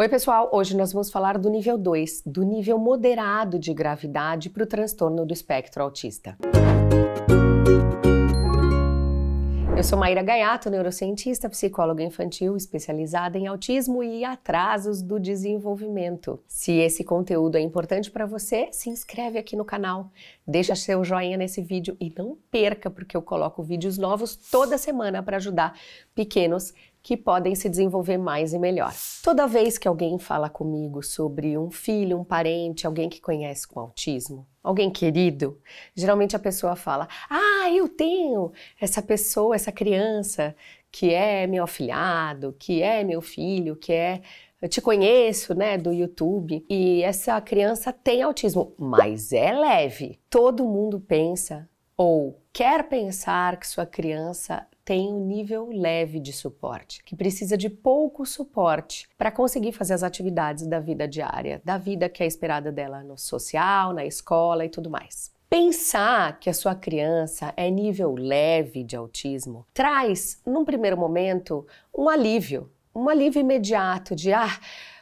Oi, pessoal! Hoje nós vamos falar do nível 2, do nível moderado de gravidade para o transtorno do espectro autista. Eu sou Maíra Gaiato, neurocientista, psicóloga infantil especializada em autismo e atrasos do desenvolvimento. Se esse conteúdo é importante para você, se inscreve aqui no canal, deixa seu joinha nesse vídeo e não perca, porque eu coloco vídeos novos toda semana para ajudar pequenos que podem se desenvolver mais e melhor. Toda vez que alguém fala comigo sobre um filho, um parente, alguém que conhece com autismo, alguém querido, geralmente a pessoa fala: Ah, eu tenho essa pessoa, essa criança que é meu afilhado, que é meu filho, que é eu te conheço, né, do YouTube, e essa criança tem autismo, mas é leve. Todo mundo pensa ou quer pensar que sua criança tem um nível leve de suporte, que precisa de pouco suporte para conseguir fazer as atividades da vida diária, da vida que é esperada dela no social, na escola e tudo mais. Pensar que a sua criança é nível leve de autismo traz, num primeiro momento, um alívio, um alívio imediato de ah,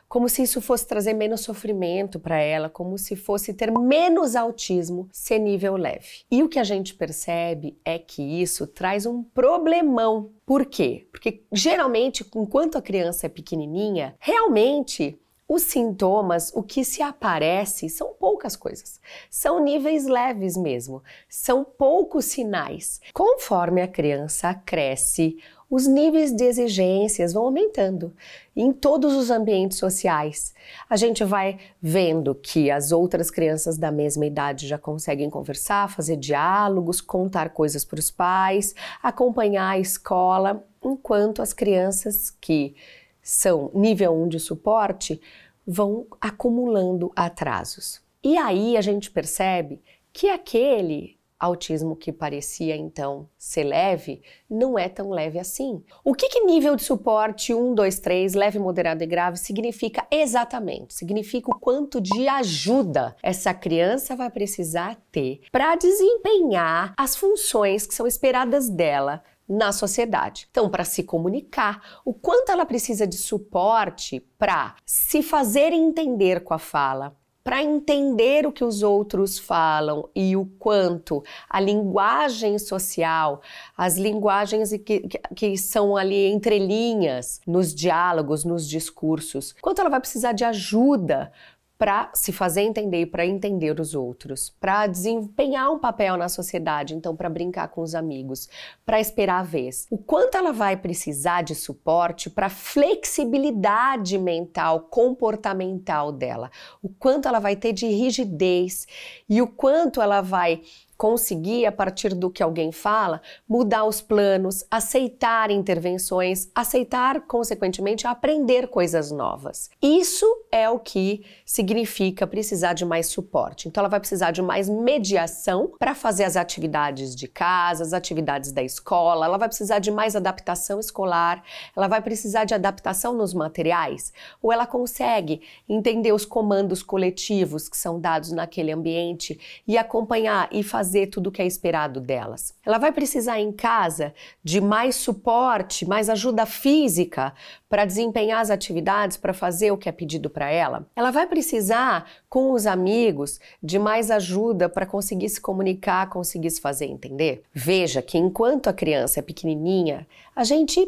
como se isso fosse trazer menos sofrimento para ela, como se fosse ter menos autismo ser nível leve. E o que a gente percebe é que isso traz um problemão. Por quê? Porque geralmente, enquanto a criança é pequenininha, realmente os sintomas, o que se aparece, são poucas coisas. São níveis leves mesmo. São poucos sinais. Conforme a criança cresce, os níveis de exigências vão aumentando em todos os ambientes sociais. A gente vai vendo que as outras crianças da mesma idade já conseguem conversar, fazer diálogos, contar coisas para os pais, acompanhar a escola, enquanto as crianças que são nível 1 de suporte vão acumulando atrasos. E aí a gente percebe que aquele autismo que parecia então ser leve, não é tão leve assim. O que, que nível de suporte 1, 2, 3, leve, moderado e grave significa exatamente? Significa o quanto de ajuda essa criança vai precisar ter para desempenhar as funções que são esperadas dela na sociedade. Então, para se comunicar, o quanto ela precisa de suporte para se fazer entender com a fala, para entender o que os outros falam e o quanto a linguagem social, as linguagens que, que são ali entrelinhas nos diálogos, nos discursos, quanto ela vai precisar de ajuda para se fazer entender e para entender os outros, para desempenhar um papel na sociedade, então para brincar com os amigos, para esperar a vez. O quanto ela vai precisar de suporte para flexibilidade mental, comportamental dela, o quanto ela vai ter de rigidez e o quanto ela vai conseguir, a partir do que alguém fala, mudar os planos, aceitar intervenções, aceitar, consequentemente, aprender coisas novas. Isso é o que significa precisar de mais suporte. Então, ela vai precisar de mais mediação para fazer as atividades de casa, as atividades da escola, ela vai precisar de mais adaptação escolar, ela vai precisar de adaptação nos materiais, ou ela consegue entender os comandos coletivos que são dados naquele ambiente e acompanhar e fazer fazer tudo o que é esperado delas. Ela vai precisar em casa de mais suporte, mais ajuda física para desempenhar as atividades, para fazer o que é pedido para ela. Ela vai precisar com os amigos de mais ajuda para conseguir se comunicar, conseguir se fazer entender. Veja que enquanto a criança é pequenininha, a gente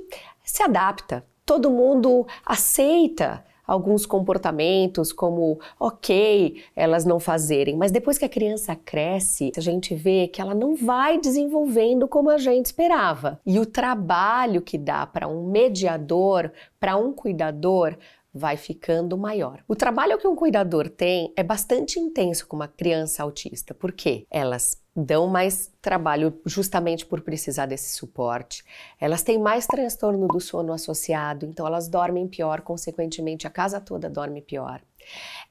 se adapta, todo mundo aceita alguns comportamentos como ok elas não fazerem, mas depois que a criança cresce, a gente vê que ela não vai desenvolvendo como a gente esperava. E o trabalho que dá para um mediador, para um cuidador, vai ficando maior. O trabalho que um cuidador tem é bastante intenso com uma criança autista, porque elas dão mais trabalho justamente por precisar desse suporte. Elas têm mais transtorno do sono associado, então elas dormem pior, consequentemente a casa toda dorme pior.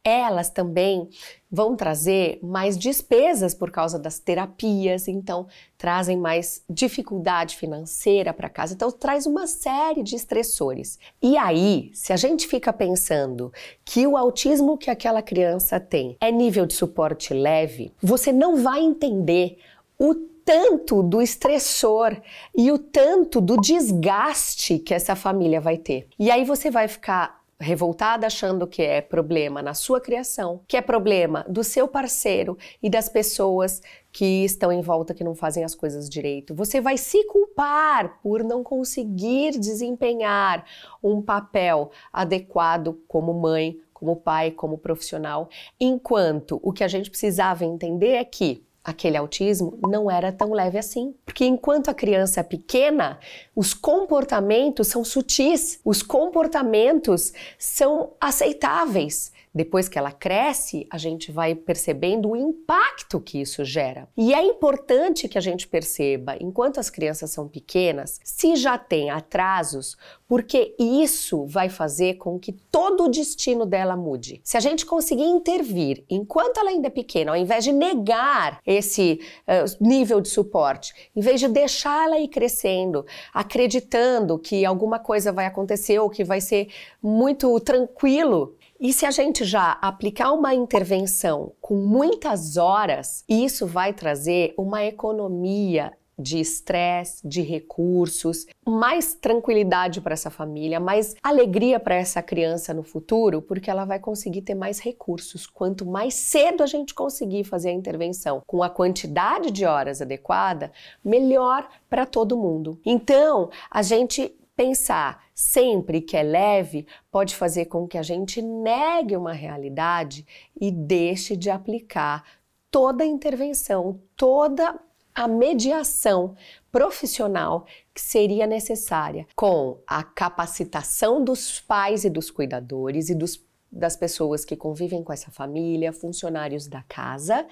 Elas também vão trazer mais despesas por causa das terapias, então trazem mais dificuldade financeira para casa, então traz uma série de estressores. E aí, se a gente fica pensando que o autismo que aquela criança tem é nível de suporte leve, você não vai entender o tanto do estressor e o tanto do desgaste que essa família vai ter. E aí você vai ficar revoltada achando que é problema na sua criação, que é problema do seu parceiro e das pessoas que estão em volta que não fazem as coisas direito. Você vai se culpar por não conseguir desempenhar um papel adequado como mãe, como pai, como profissional, enquanto o que a gente precisava entender é que aquele autismo não era tão leve assim. Porque enquanto a criança é pequena, os comportamentos são sutis, os comportamentos são aceitáveis. Depois que ela cresce, a gente vai percebendo o impacto que isso gera. E é importante que a gente perceba, enquanto as crianças são pequenas, se já tem atrasos, porque isso vai fazer com que todo o destino dela mude. Se a gente conseguir intervir enquanto ela ainda é pequena, ao invés de negar esse uh, nível de suporte, em vez de deixá-la ir crescendo, acreditando que alguma coisa vai acontecer ou que vai ser muito tranquilo, e se a gente já aplicar uma intervenção com muitas horas, isso vai trazer uma economia de estresse, de recursos, mais tranquilidade para essa família, mais alegria para essa criança no futuro, porque ela vai conseguir ter mais recursos. Quanto mais cedo a gente conseguir fazer a intervenção com a quantidade de horas adequada, melhor para todo mundo. Então, a gente Pensar sempre que é leve pode fazer com que a gente negue uma realidade e deixe de aplicar toda a intervenção, toda a mediação profissional que seria necessária com a capacitação dos pais e dos cuidadores e dos, das pessoas que convivem com essa família, funcionários da casa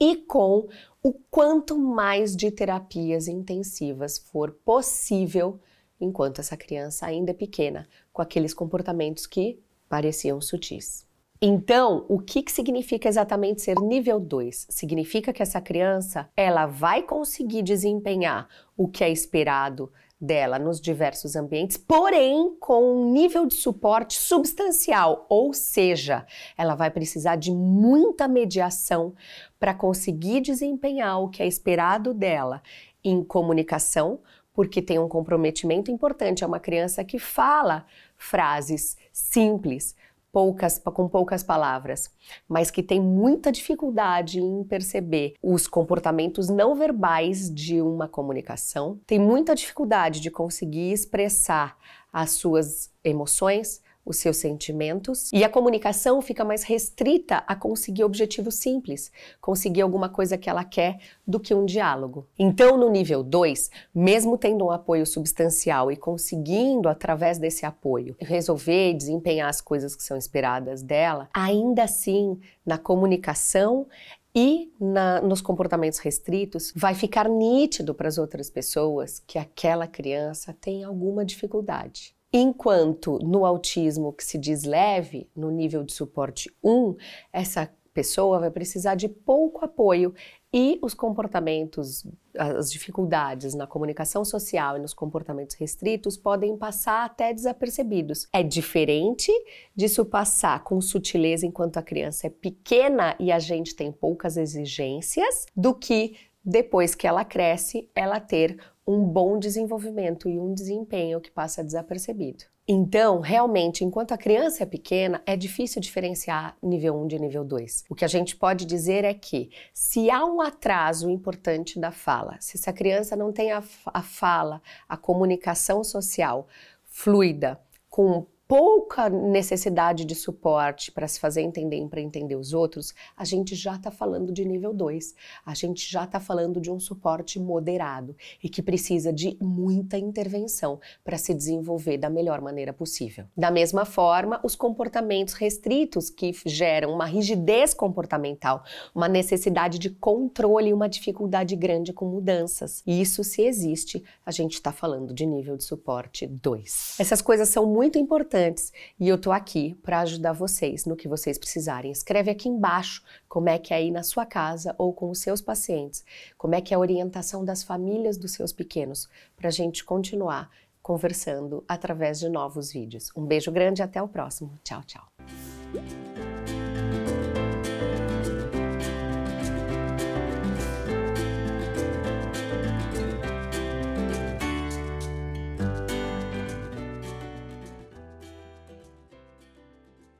e com o quanto mais de terapias intensivas for possível enquanto essa criança ainda é pequena, com aqueles comportamentos que pareciam sutis. Então, o que, que significa exatamente ser nível 2? Significa que essa criança ela vai conseguir desempenhar o que é esperado dela nos diversos ambientes, porém com um nível de suporte substancial, ou seja, ela vai precisar de muita mediação para conseguir desempenhar o que é esperado dela em comunicação, porque tem um comprometimento importante. É uma criança que fala frases simples, poucas, com poucas palavras, mas que tem muita dificuldade em perceber os comportamentos não verbais de uma comunicação, tem muita dificuldade de conseguir expressar as suas emoções, os seus sentimentos e a comunicação fica mais restrita a conseguir objetivos simples, conseguir alguma coisa que ela quer do que um diálogo. Então, no nível 2, mesmo tendo um apoio substancial e conseguindo através desse apoio resolver e desempenhar as coisas que são esperadas dela, ainda assim, na comunicação e na, nos comportamentos restritos, vai ficar nítido para as outras pessoas que aquela criança tem alguma dificuldade. Enquanto no autismo que se diz leve, no nível de suporte 1, essa pessoa vai precisar de pouco apoio e os comportamentos, as dificuldades na comunicação social e nos comportamentos restritos podem passar até desapercebidos. É diferente disso passar com sutileza enquanto a criança é pequena e a gente tem poucas exigências, do que depois que ela cresce, ela ter um bom desenvolvimento e um desempenho que passa desapercebido. Então, realmente, enquanto a criança é pequena, é difícil diferenciar nível 1 de nível 2. O que a gente pode dizer é que, se há um atraso importante da fala, se essa criança não tem a, a fala, a comunicação social fluida, com pouca necessidade de suporte para se fazer entender e para entender os outros, a gente já está falando de nível 2. A gente já está falando de um suporte moderado e que precisa de muita intervenção para se desenvolver da melhor maneira possível. Da mesma forma, os comportamentos restritos que geram uma rigidez comportamental, uma necessidade de controle e uma dificuldade grande com mudanças. isso, se existe, a gente está falando de nível de suporte 2. Essas coisas são muito importantes importantes e eu tô aqui para ajudar vocês no que vocês precisarem. Escreve aqui embaixo como é que é aí na sua casa ou com os seus pacientes, como é que é a orientação das famílias dos seus pequenos, para a gente continuar conversando através de novos vídeos. Um beijo grande e até o próximo. Tchau, tchau.